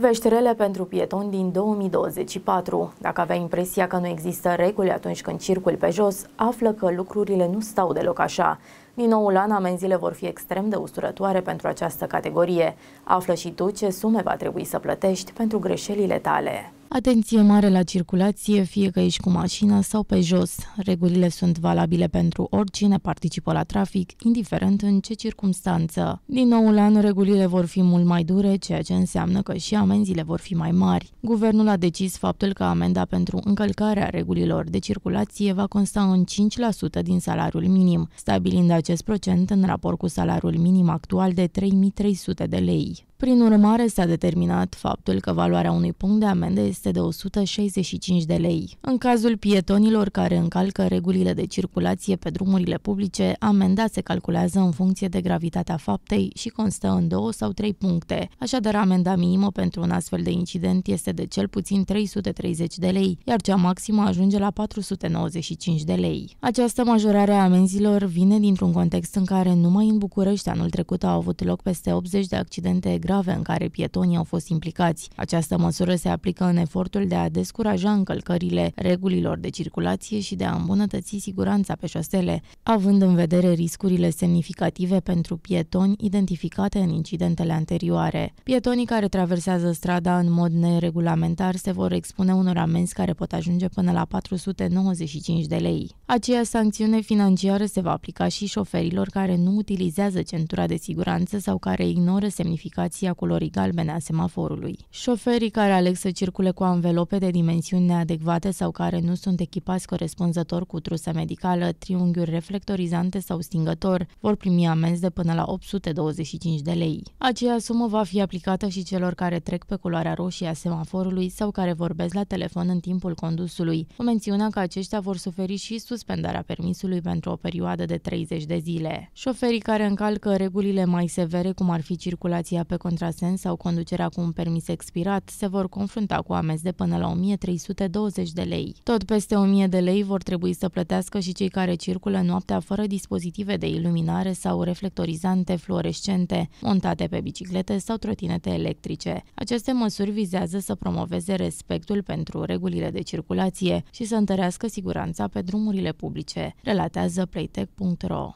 Vești rele pentru pietoni din 2024. Dacă avea impresia că nu există reguli atunci când circul pe jos, află că lucrurile nu stau deloc așa. Din noul an, amenziile vor fi extrem de usturătoare pentru această categorie. Află și tu ce sume va trebui să plătești pentru greșelile tale. Atenție mare la circulație, fie că ești cu mașina sau pe jos. Regulile sunt valabile pentru oricine participă la trafic, indiferent în ce circunstanță. Din noul an, regulile vor fi mult mai dure, ceea ce înseamnă că și amenziile vor fi mai mari. Guvernul a decis faptul că amenda pentru încălcarea regulilor de circulație va consta în 5% din salariul minim, stabilind acest procent în raport cu salariul minim actual de 3300 de lei. Prin urmare, s-a determinat faptul că valoarea unui punct de amendă este de 165 de lei. În cazul pietonilor care încalcă regulile de circulație pe drumurile publice, amenda se calculează în funcție de gravitatea faptei și constă în două sau trei puncte. Așadar, amenda minimă pentru un astfel de incident este de cel puțin 330 de lei, iar cea maximă ajunge la 495 de lei. Această majorare a amenzilor vine dintr-un context în care numai în București anul trecut au avut loc peste 80 de accidente grave grave în care pietonii au fost implicați. Această măsură se aplică în efortul de a descuraja încălcările regulilor de circulație și de a îmbunătăți siguranța pe șosele, având în vedere riscurile semnificative pentru pietoni identificate în incidentele anterioare. Pietonii care traversează strada în mod neregulamentar se vor expune unor amenzi care pot ajunge până la 495 de lei. Aceea sancțiune financiară se va aplica și șoferilor care nu utilizează centura de siguranță sau care ignoră semnificația indicația culorii galbene a semaforului. Șoferii care aleg să circule cu anvelope de dimensiuni neadecvate sau care nu sunt echipați corespunzător cu trusa medicală, triunghiuri reflectorizante sau stingător vor primi amenzi de până la 825 de lei. Aceea sumă va fi aplicată și celor care trec pe culoarea roșie a semaforului sau care vorbesc la telefon în timpul condusului, cu mențiunea că aceștia vor suferi și suspendarea permisului pentru o perioadă de 30 de zile. Șoferii care încalcă regulile mai severe, cum ar fi circulația pe contrasens sau conducerea cu un permis expirat se vor confrunta cu amenzi de până la 1320 de lei. Tot peste 1000 de lei vor trebui să plătească și cei care circulă noaptea fără dispozitive de iluminare sau reflectorizante fluorescente montate pe biciclete sau trotinete electrice. Aceste măsuri vizează să promoveze respectul pentru regulile de circulație și să întărească siguranța pe drumurile publice, relatează playtech.ro.